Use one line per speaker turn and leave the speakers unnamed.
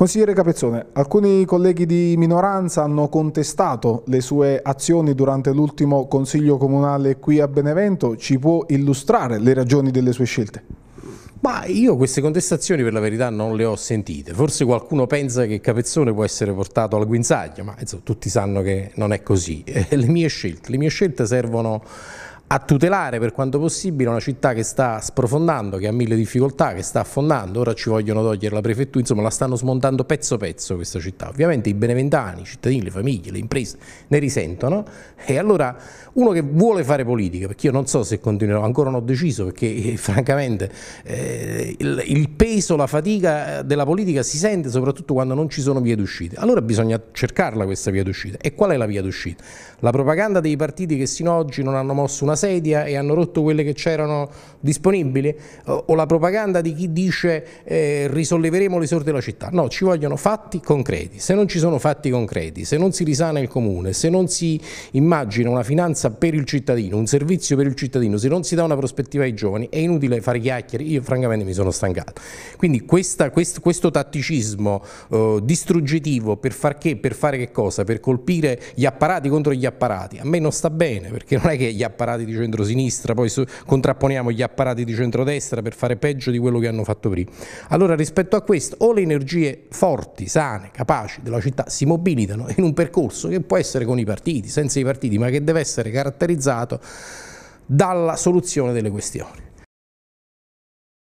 Consigliere Capezzone, alcuni colleghi di minoranza hanno contestato le sue azioni durante l'ultimo Consiglio Comunale qui a Benevento. Ci può illustrare le ragioni delle sue scelte?
Ma io queste contestazioni per la verità non le ho sentite, forse qualcuno pensa che Capezzone può essere portato al guinzaglio, ma insomma, tutti sanno che non è così. Eh, le mie scelte, le mie scelte servono a tutelare per quanto possibile una città che sta sprofondando, che ha mille difficoltà, che sta affondando, ora ci vogliono togliere la prefettura, insomma la stanno smontando pezzo pezzo questa città. Ovviamente i beneventani, i cittadini, le famiglie, le imprese ne risentono e allora uno che vuole fare politica, perché io non so se continuerò, ancora non ho deciso perché eh, francamente eh, il, il peso, la fatica della politica si sente soprattutto quando non ci sono vie d'uscita. Allora bisogna cercarla questa via d'uscita. E qual è la via d'uscita? La propaganda dei partiti che sino ad oggi non hanno mosso una sedia e hanno rotto quelle che c'erano disponibili? Eh, o la propaganda di chi dice eh, risolleveremo le sorti della città? No, ci vogliono fatti concreti. Se non ci sono fatti concreti, se non si risana il comune, se non si immagina una finanza per il cittadino, un servizio per il cittadino, se non si dà una prospettiva ai giovani, è inutile fare chiacchiere. Io francamente mi sono stancato. Quindi questa, quest, questo tatticismo eh, distruggitivo per far che? Per fare che cosa? Per colpire gli apparati contro gli apparati. A me non sta bene perché non è che gli apparati di centrosinistra, poi contrapponiamo gli apparati di centrodestra per fare peggio di quello che hanno fatto prima. Allora rispetto a questo o le energie forti, sane, capaci della città si mobilitano in un percorso che può essere con i partiti, senza i partiti, ma che deve essere caratterizzato dalla soluzione delle questioni.